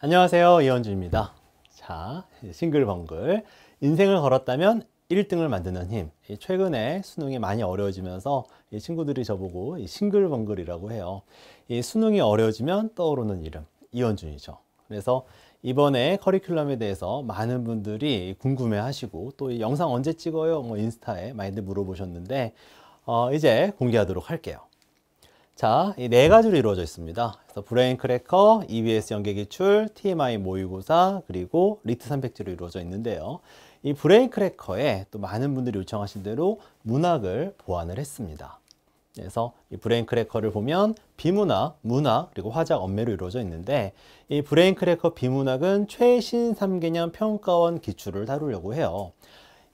안녕하세요 이현주입니다 자 싱글벙글 인생을 걸었다면 1등을 만드는 힘 최근에 수능이 많이 어려워지면서 친구들이 저보고 싱글벙글이라고 해요 이 수능이 어려워지면 떠오르는 이름 이현준이죠 그래서 이번에 커리큘럼에 대해서 많은 분들이 궁금해 하시고 또이 영상 언제 찍어요 뭐 인스타에 많이들 물어보셨는데 어, 이제 공개하도록 할게요 자, 이 네 가지로 이루어져 있습니다. 그래서 브레인 크래커, EBS 연계 기출, TMI 모의고사, 그리고 리트 300지로 이루어져 있는데요. 이 브레인 크래커에 또 많은 분들이 요청하신 대로 문학을 보완을 했습니다. 그래서 이 브레인 크래커를 보면 비문학, 문학, 그리고 화작 언매로 이루어져 있는데 이 브레인 크래커 비문학은 최신 3개년 평가원 기출을 다루려고 해요.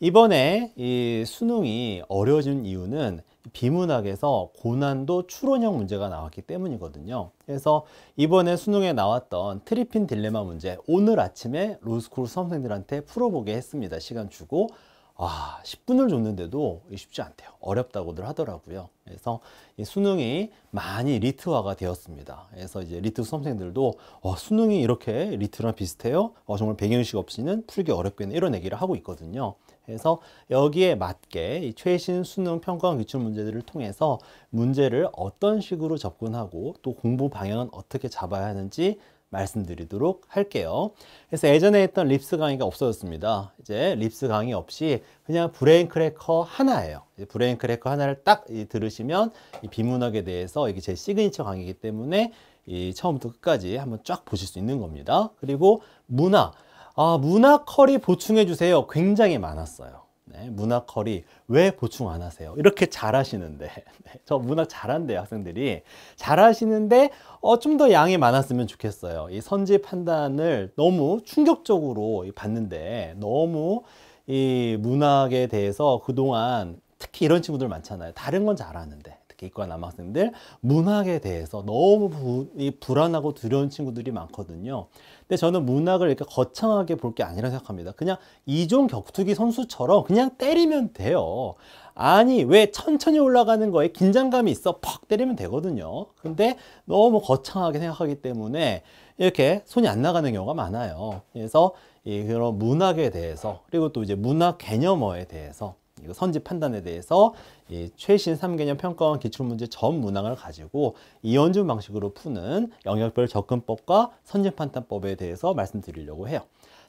이번에 이 수능이 어려워진 이유는 비문학에서 고난도 추론형 문제가 나왔기 때문이거든요. 그래서 이번에 수능에 나왔던 트리핀 딜레마 문제 오늘 아침에 로스쿨 수험생들한테 풀어보게 했습니다. 시간 주고 아 10분을 줬는데도 쉽지 않대요. 어렵다고들 하더라고요. 그래서 수능이 많이 리트화가 되었습니다. 그래서 이제 리트 수험생들도 어, 수능이 이렇게 리트랑 비슷해요? 어, 정말 배경식 없이는 풀기 어렵겠네 이런 얘기를 하고 있거든요. 해서 여기에 맞게 최신 수능 평가원 기출 문제들을 통해서 문제를 어떤 식으로 접근하고 또 공부 방향은 어떻게 잡아야 하는지 말씀드리도록 할게요. 그래서 예전에 했던 립스 강의가 없어졌습니다. 이제 립스 강의 없이 그냥 브레인 크래커 하나예요. 브레인 크래커 하나를 딱 들으시면 이 비문학에 대해서 이게 제 시그니처 강의이기 때문에 이 처음부터 끝까지 한번 쫙 보실 수 있는 겁니다. 그리고 문학 아, 문화컬이 보충해주세요. 굉장히 많았어요. 네, 문화컬이 왜 보충 안 하세요? 이렇게 잘하시는데 네, 저 문학 잘한대요 학생들이 잘하시는데 어, 좀 더 양이 많았으면 좋겠어요 이 선지 판단을 너무 충격적으로 봤는데 너무 이 문학에 대해서 그동안 특히 이런 친구들 많잖아요 다른 건 잘하는데 이과 남학생들 문학에 대해서 너무 부, 불안하고 두려운 친구들이 많거든요. 근데 저는 문학을 이렇게 거창하게 볼 게 아니라 생각합니다. 그냥 이종 격투기 선수처럼 그냥 때리면 돼요. 아니 왜 천천히 올라가는 거에 긴장감이 있어 퍽 때리면 되거든요. 근데 너무 거창하게 생각하기 때문에 이렇게 손이 안 나가는 경우가 많아요. 그래서 그런 문학에 대해서 그리고 또 이제 문학 개념어에 대해서 이 선지 판단에 대해서 이 최신 3개년 평가원 기출문제 전 문항을 가지고 이연준 방식으로 푸는 영역별 접근법과 선지 판단법에 대해서 말씀드리려고 해요.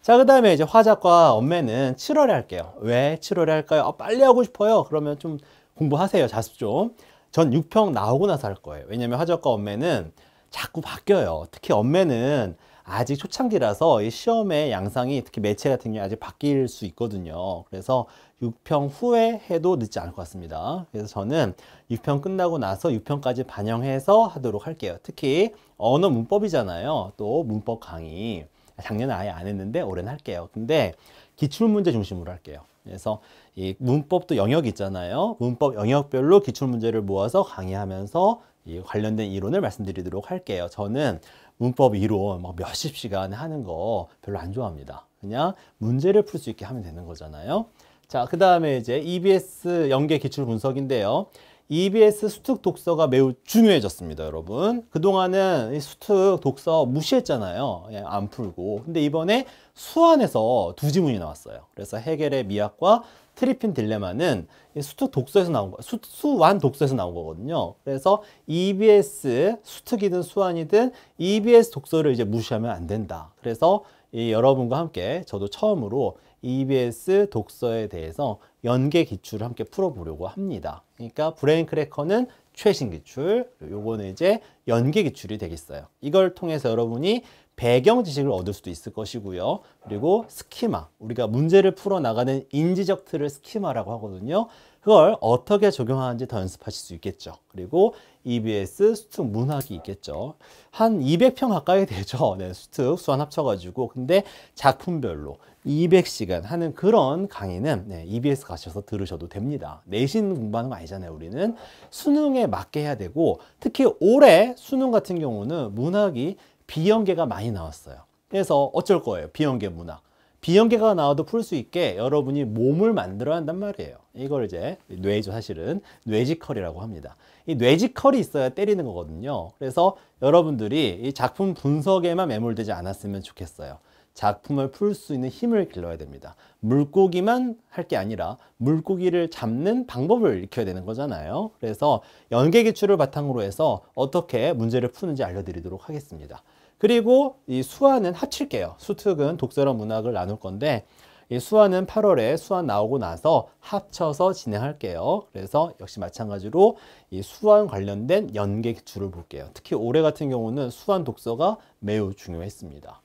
자, 그 다음에 이제 화작과 엄매는 7월에 할게요. 왜 7월에 할까요? 아, 빨리 하고 싶어요. 그러면 좀 공부하세요. 자습 좀. 전 6평 나오고 나서 할 거예요. 왜냐면 화작과 엄매는 자꾸 바뀌어요. 특히 엄매는 아직 초창기라서 이 시험의 양상이 특히 매체 같은 게 아직 바뀔 수 있거든요. 그래서 6평 후에 해도 늦지 않을 것 같습니다. 그래서 저는 6평 끝나고 나서 6평까지 반영해서 하도록 할게요. 특히 언어 문법이잖아요. 또 문법 강의. 작년에 아예 안 했는데 올해는 할게요. 근데 기출문제 중심으로 할게요. 그래서 이 문법도 영역 있잖아요. 문법 영역별로 기출문제를 모아서 강의하면서 이 관련된 이론을 말씀드리도록 할게요. 저는 문법 이론 막 몇십 시간 하는 거 별로 안 좋아합니다. 그냥 문제를 풀 수 있게 하면 되는 거잖아요. 자, 그 다음에 이제 EBS 연계 기출 분석인데요. EBS 수특 독서가 매우 중요해졌습니다, 여러분. 그동안은 이 수특 독서 무시했잖아요. 예, 안 풀고. 근데 이번에 수안에서 두 지문이 나왔어요. 그래서 해겔의 미학과 트리핀 딜레마는 수특 독서에서 나온 거, 수, 수완 독서에서 나온 거거든요. 그래서 EBS 수특이든 수완이든 EBS 독서를 이제 무시하면 안 된다. 그래서 이 여러분과 함께 저도 처음으로 EBS 독서에 대해서 연계 기출을 함께 풀어보려고 합니다. 그러니까 브레인 크래커는 최신 기출, 요거는 이제 연계 기출이 되겠어요. 이걸 통해서 여러분이 배경 지식을 얻을 수도 있을 것이고요. 그리고 스키마, 우리가 문제를 풀어나가는 인지적 틀을 스키마라고 하거든요. 그걸 어떻게 적용하는지 더 연습하실 수 있겠죠. 그리고 EBS 수특 문학이 있겠죠. 한2 0 0평 가까이 되죠. 네, 수특 수완 합쳐가지고. 근데 작품별로 200시간 하는 그런 강의는 네, EBS 가셔서 들으셔도 됩니다. 내신 공부하는 거 아니잖아요. 우리는 수능에 맞게 해야 되고 특히 올해 수능 같은 경우는 문학이 비연계가 많이 나왔어요. 그래서 어쩔 거예요. 비연계 문학. 비형계가 나와도 풀 수 있게 여러분이 몸을 만들어야 한단 말이에요. 이걸 이제 뇌죠 사실은 뇌지컬이라고 합니다. 이 뇌지컬이 있어야 때리는 거거든요. 그래서 여러분들이 이 작품 분석에만 매몰되지 않았으면 좋겠어요. 작품을 풀 수 있는 힘을 길러야 됩니다. 물고기만 할 게 아니라 물고기를 잡는 방법을 익혀야 되는 거잖아요. 그래서 연계 기출을 바탕으로 해서 어떻게 문제를 푸는지 알려드리도록 하겠습니다. 그리고 이 수화는 합칠게요. 수특은 독서랑 문학을 나눌 건데 이 수화는 8월에 수환 나오고 나서 합쳐서 진행할게요. 그래서 역시 마찬가지로 이 수환 관련된 연계주를 볼게요. 특히 올해 같은 경우는 수환 독서가 매우 중요했습니다.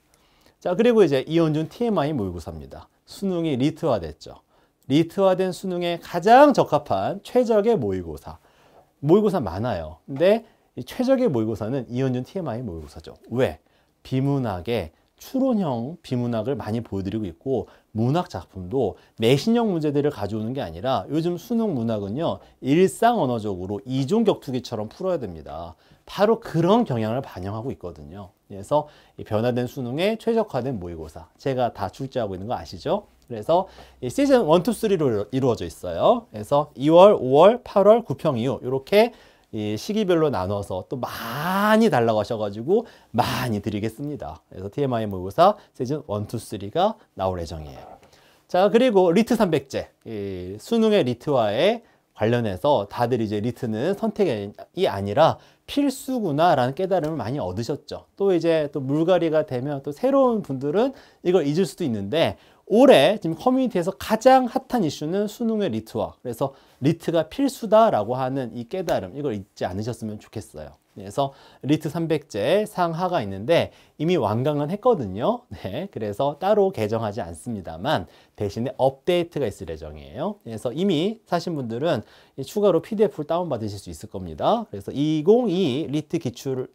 자 그리고 이제 이현준 TMI 모의고사입니다. 수능이 리트화됐죠. 리트화된 수능에 가장 적합한 최적의 모의고사. 모의고사 많아요. 근데 최적의 모의고사는 이현준 TMI 모의고사죠. 왜? 비문학의 추론형 비문학을 많이 보여드리고 있고 문학 작품도 매신형 문제들을 가져오는 게 아니라 요즘 수능 문학은요 일상 언어적으로 이종 격투기처럼 풀어야 됩니다. 바로 그런 경향을 반영하고 있거든요. 그래서 변화된 수능에 최적화된 모의고사 제가 다 출제하고 있는 거 아시죠? 그래서 시즌 1, 2, 3로 이루어져 있어요. 그래서 2월, 5월, 8월, 9평 이후 이렇게 이 시기별로 나눠서 또 많이 달라고 하셔가지고 많이 드리겠습니다. 그래서 TMI 모의고사 시즌 1, 2, 3가 나올 예정이에요. 자 그리고 리트 300제 이 수능의 리트와의 관련해서 다들 이제 리트는 선택이 아니라 필수구나 라는 깨달음을 많이 얻으셨죠 또 이제 또 물갈이가 되면 또 새로운 분들은 이걸 잊을 수도 있는데 올해 지금 커뮤니티에서 가장 핫한 이슈는 수능의 리트와 그래서 리트가 필수다라고 하는 이 깨달음 이걸 잊지 않으셨으면 좋겠어요. 네, 그래서 리트 300제 상하가 있는데 이미 완강은 했거든요. 네, 그래서 따로 개정하지 않습니다만 대신에 업데이트가 있을 예정이에요. 네, 그래서 이미 사신 분들은 추가로 PDF를 다운받으실 수 있을 겁니다. 그래서 2022 리트 기출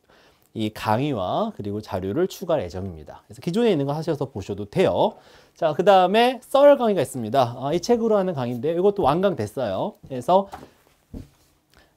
이 강의와 그리고 자료를 추가할 예정입니다. 그래서 기존에 있는 거 하셔서 보셔도 돼요. 자, 그 다음에 썰 강의가 있습니다. 아, 이 책으로 하는 강의인데 이것도 완강 됐어요. 그래서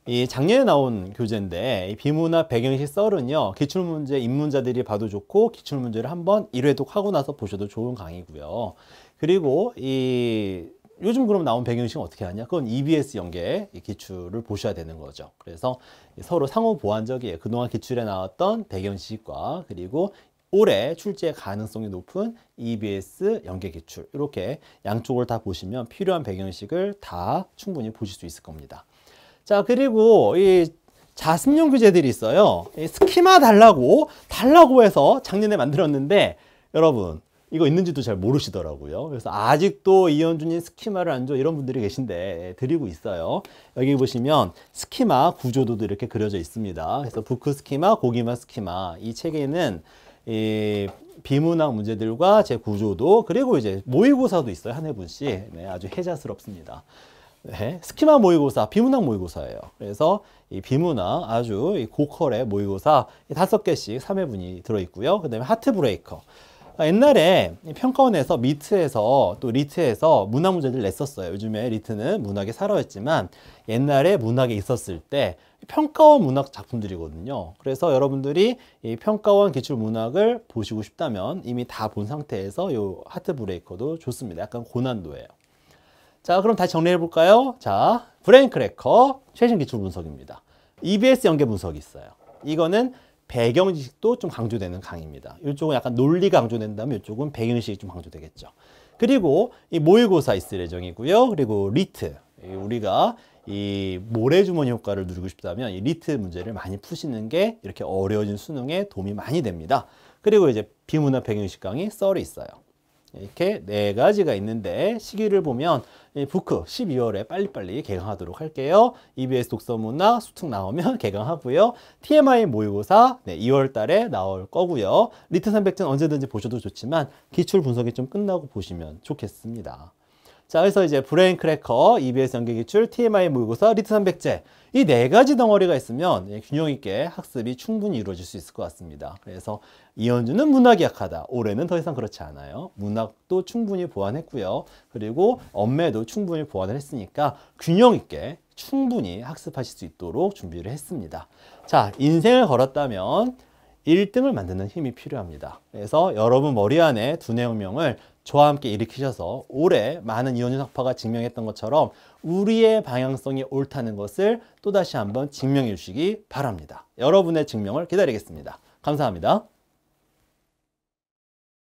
이 작년에 나온 교재인데 비문학 배경식 썰은요 기출문제 입문자들이 봐도 좋고 기출문제를 한번 1회독 하고 나서 보셔도 좋은 강의고요 그리고 이 요즘 그럼 나온 배경식은 어떻게 하냐? 그건 EBS 연계 기출을 보셔야 되는 거죠. 그래서 서로 상호 보완적이에요. 그동안 기출에 나왔던 배경식과 그리고 올해 출제 가능성이 높은 EBS 연계 기출 이렇게 양쪽을 다 보시면 필요한 배경식을다 충분히 보실 수 있을 겁니다. 자 그리고 이 자습용 교재들이 있어요. 스키마 달라고 달라고 해서 작년에 만들었는데 여러분 이거 있는지도 잘 모르시더라고요. 그래서 아직도 이현준이 스키마를 안 줘 이런 분들이 계신데 드리고 있어요. 여기 보시면 스키마 구조도 이렇게 그려져 있습니다. 그래서 부크 스키마, 고기마 스키마 이 책에는 이 비문학 문제들과 제 구조도 그리고 이제 모의고사도 있어요 한 해분씩 네, 아주 해자스럽습니다 네, 스키마 모의고사, 비문학 모의고사예요. 그래서 이 비문학 아주 고퀄의 모의고사 다섯 개씩 3회분이 들어있고요. 그 다음에 하트 브레이커. 아, 옛날에 평가원에서 미트에서 또 리트에서 문학 문제를 냈었어요. 요즘에 리트는 문학에 살아있지만 옛날에 문학에 있었을 때 평가원 문학 작품들이거든요. 그래서 여러분들이 이 평가원 기출 문학을 보시고 싶다면 이미 다 본 상태에서 이 하트 브레이커도 좋습니다. 약간 고난도예요. 자, 그럼 다시 정리해 볼까요? 자, 브레인 크래커 최신 기출 분석입니다. EBS 연계 분석이 있어요. 이거는 배경 지식도 좀 강조되는 강의입니다. 이쪽은 약간 논리 강조된다면 이쪽은 배경 지식이 좀 강조되겠죠. 그리고 이 모의고사 있을 예정이고요. 그리고 리트 우리가 이 모래주머니 효과를 누리고 싶다면 이 리트 문제를 많이 푸시는 게 이렇게 어려워진 수능에 도움이 많이 됩니다. 그리고 이제 비문화 배경식 강의 썰이 있어요. 이렇게 네 가지가 있는데 시기를 보면 북크 12월에 빨리빨리 개강하도록 할게요. EBS 독서문화 수특 나오면 개강하고요. TMI 모의고사 네, 2월 달에 나올 거고요. 리트 300전 언제든지 보셔도 좋지만 기출 분석이 좀 끝나고 보시면 좋겠습니다. 자, 그래서 이제 브레인 크래커, EBS 연계 기출, TMI 모의고사, 리트 300제 이 네 가지 덩어리가 있으면 예, 균형 있게 학습이 충분히 이루어질 수 있을 것 같습니다. 그래서 이현주는 문학이 약하다. 올해는 더 이상 그렇지 않아요. 문학도 충분히 보완했고요. 그리고 엄매도 충분히 보완을 했으니까 균형 있게 충분히 학습하실 수 있도록 준비를 했습니다. 자, 인생을 걸었다면 1등을 만드는 힘이 필요합니다. 그래서 여러분 머리 안에 두뇌혁명을 저와 함께 일으키셔서 올해 많은 이원유 학파가 증명했던 것처럼 우리의 방향성이 옳다는 것을 또다시 한번 증명해 주시기 바랍니다. 여러분의 증명을 기다리겠습니다. 감사합니다.